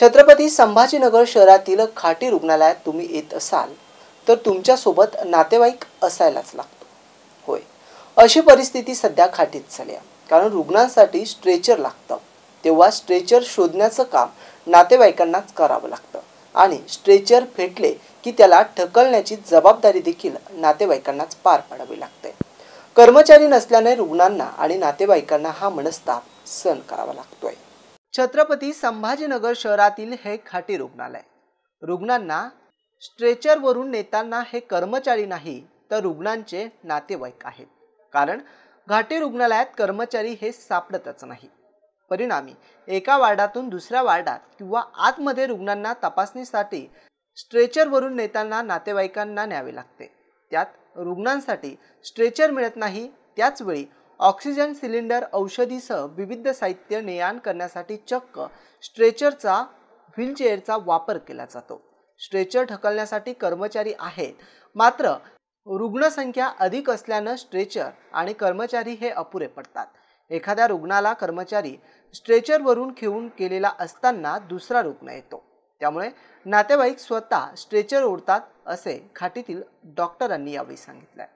छत्रपती संभाजीनगर शहरातील खाटी रुग्णालयात तुम्ही येत असाल तर तुमच्यासोबत नातेवाईक असायलाच लागतो होय अशी परिस्थिती सध्या खाटीत झाली आहे कारण रुग्णांसाठी स्ट्रेचर लागतं तेव्हा स्ट्रेचर शोधण्याचं काम नातेवाईकांनाच करावं लागतं आणि स्ट्रेचर फेटले की त्याला ढकलण्याची जबाबदारी देखील नातेवाईकांनाच पार पाडावी लागते कर्मचारी नसल्याने रुग्णांना आणि नातेवाईकांना हा मनस्ताप सहन करावा लागतो छत्रपती संभाजीनगर शहरातील हे खाटी रुग्णालय रुग्णांना स्ट्रेचरवरून नेताना हे कर्मचारी नाही तर रुग्णांचे नातेवाईक आहेत कारण घाटी रुग्णालयात कर्मचारी हे सापडतच नाही परिणामी एका वार्डातून दुसऱ्या वार्डात किंवा आतमध्ये रुग्णांना तपासणीसाठी स्ट्रेचरवरून नेताना नातेवाईकांना न्यावे लागते त्यात रुग्णांसाठी स्ट्रेचर मिळत नाही त्याचवेळी ऑक्सिजन सिलेंडर औषधीसह विविध साहित्य ने करण्यासाठी चक्क स्ट्रेचरचा व्हीलचेअरचा वापर केला जातो स्ट्रेचर ढकलण्यासाठी कर्मचारी आहेत मात्र रुग्णसंख्या अधिक असल्यानं स्ट्रेचर आणि कर्मचारी हे अपुरे पडतात एखाद्या रुग्णाला कर्मचारी स्ट्रेचरवरून खेळून केलेला असताना दुसरा रुग्ण येतो त्यामुळे नातेवाईक स्वतः स्ट्रेचर ओढतात असे खाटीतील डॉक्टरांनी यावेळी सांगितलं